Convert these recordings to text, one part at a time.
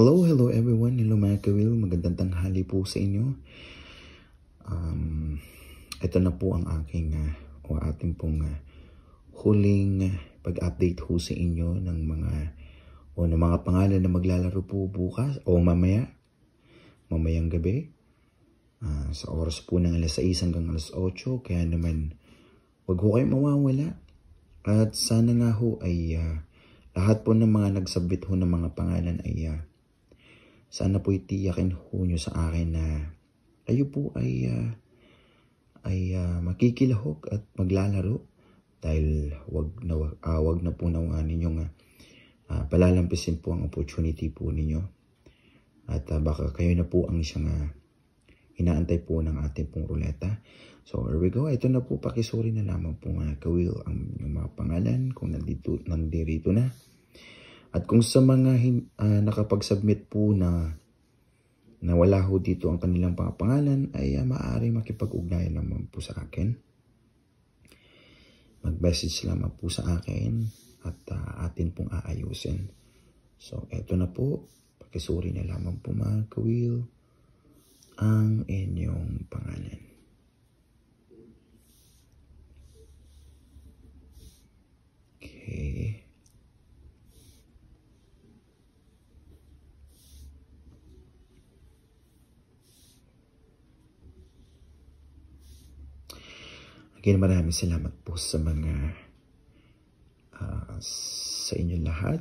Hello, hello everyone. Hello mga kawil. Magandang tanghali po sa inyo. Um, ito na po ang aking uh, o ating pong uh, huling pag-update ho sa inyo ng mga o ng mga pangalan na maglalaro po bukas o mamaya. Mamayang gabi. Uh, sa oras po ng alas 6 hanggang alas 8. Kaya naman, wag ho kayong mawawala. At sana nga ho ay uh, lahat po ng mga nagsabit ho ng mga pangalan ay uh, sana po itiyakin ho nyo sa akin na kayo po ay, uh, ay uh, makikilahok at maglalaro dahil wag na, uh, wag na po nawa ninyong uh, palalampisin po ang opportunity po ninyo at uh, baka kayo na po ang isang uh, inaantay po ng ating pong ruleta. So here we go. Ito na po, pakisuri na lamang po mga kawil ang inyong mga pangalan kung nandito, nandirito na. At kung sa mga uh, nakapag-submit po na na wala ho dito ang kanilang pangalan ay uh, maaari makipag-ugnayan naman po sa akin. Mag-message lamang po sa akin at uh, atin pong aayusin. So, eto na po. Pakisuri na lamang po mga kawil ang inyo. Again, maraming salamat po sa mga uh, sa inyo lahat.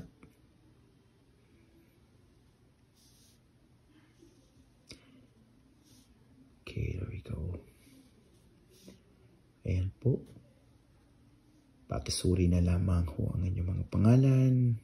Okay, there we go. Ayan po. Pakisuri na lamang ho ang inyong mga pangalan.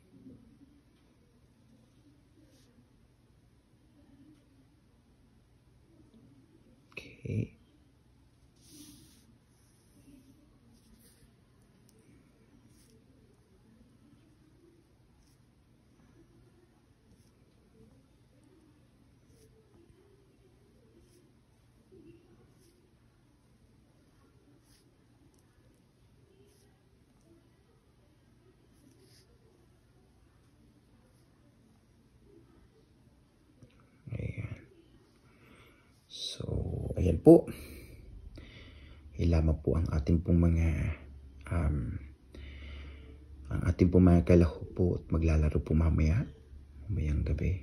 Ayan po. Ilama po ang ating pong mga um, ang ating pong mga kalaho po at maglalaro po mamaya. Mamayang gabi.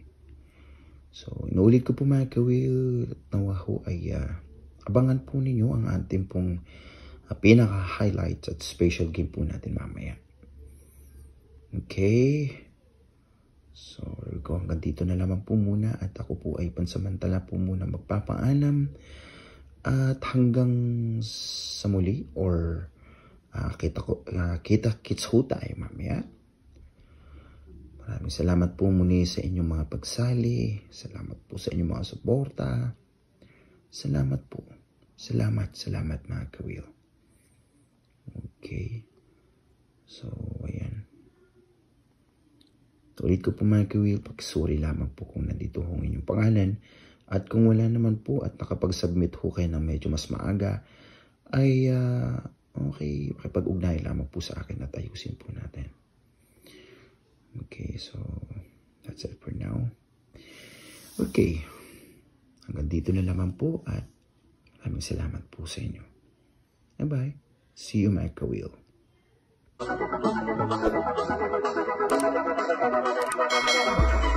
So, inuulit ko po mga kawil at nawa ho ay uh, abangan po ninyo ang ating pong uh, ah, pinaka-highlights at special game po natin mamaya. Okay. So, there Hanggang dito na lamang po muna at ako po ay pansamantala po muna magpapaalam. At ah, hanggang sa muli or uh, kita, ko, uh, kita kits ho tayo mamaya. Maraming salamat po muli sa inyong mga pagsali. Salamat po sa inyong mga suporta. Salamat po. Salamat, salamat mga kawil. Okay. So, ayan. Tulit ko po mga kawil, pagsuri lamang po kung nandito ho ang inyong pangalan. At kung wala naman po at nakapag-submit ho kayo ng medyo mas maaga, ay uh, okay, pag ugnay lamang po sa akin at ayusin po natin. Okay, so that's it for now. Okay, hanggang dito na lamang po at maraming salamat po sa inyo. Bye-bye. See you, Micah Wheel. Thank you.